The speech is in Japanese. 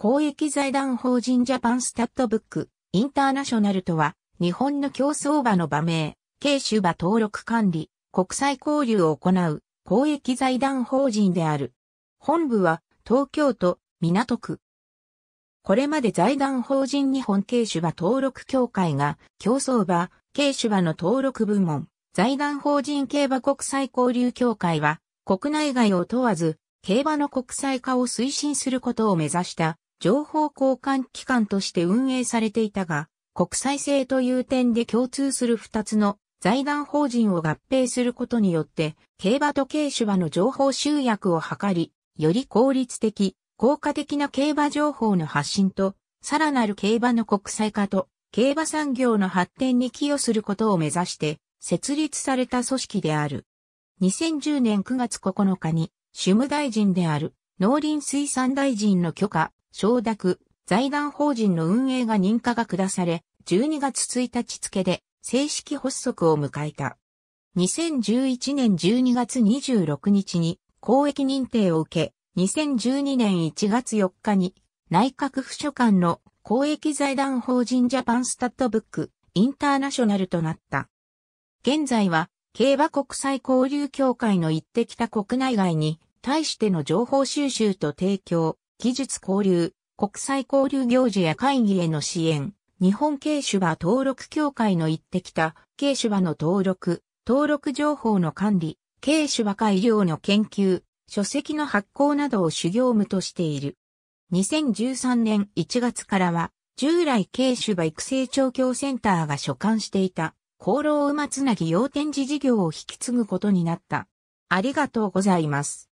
公益財団法人ジャパンスタッドブック、インターナショナルとは、日本の競争馬の場名、軽種馬登録管理、国際交流を行う、公益財団法人である。本部は、東京都、港区。これまで財団法人日本軽種場登録協会が、競争馬、軽種馬の登録部門、財団法人競馬国際交流協会は、国内外を問わず、競馬の国際化を推進することを目指した情報交換機関として運営されていたが、国際性という点で共通する二つの財団法人を合併することによって、競馬と軽手馬の情報集約を図り、より効率的、効果的な競馬情報の発信と、さらなる競馬の国際化と、競馬産業の発展に寄与することを目指して、設立された組織である。2010年9月9日に、主務大臣である農林水産大臣の許可、承諾、財団法人の運営が認可が下され、12月1日付で正式発足を迎えた。2011年12月26日に公益認定を受け、2012年1月4日に内閣府所管の公益財団法人ジャパンスタッドブックインターナショナルとなった。現在は競馬国際交流協会の行ってきた国内外に対しての情報収集と提供、技術交流、国際交流行事や会議への支援、日本軽手話登録協会の行ってきた、軽手話の登録、登録情報の管理、軽手話改良の研究、書籍の発行などを主業務としている。2013年1月からは、従来軽手話育成調教センターが所管していた、厚労馬つなぎ要展示事業を引き継ぐことになった。ありがとうございます。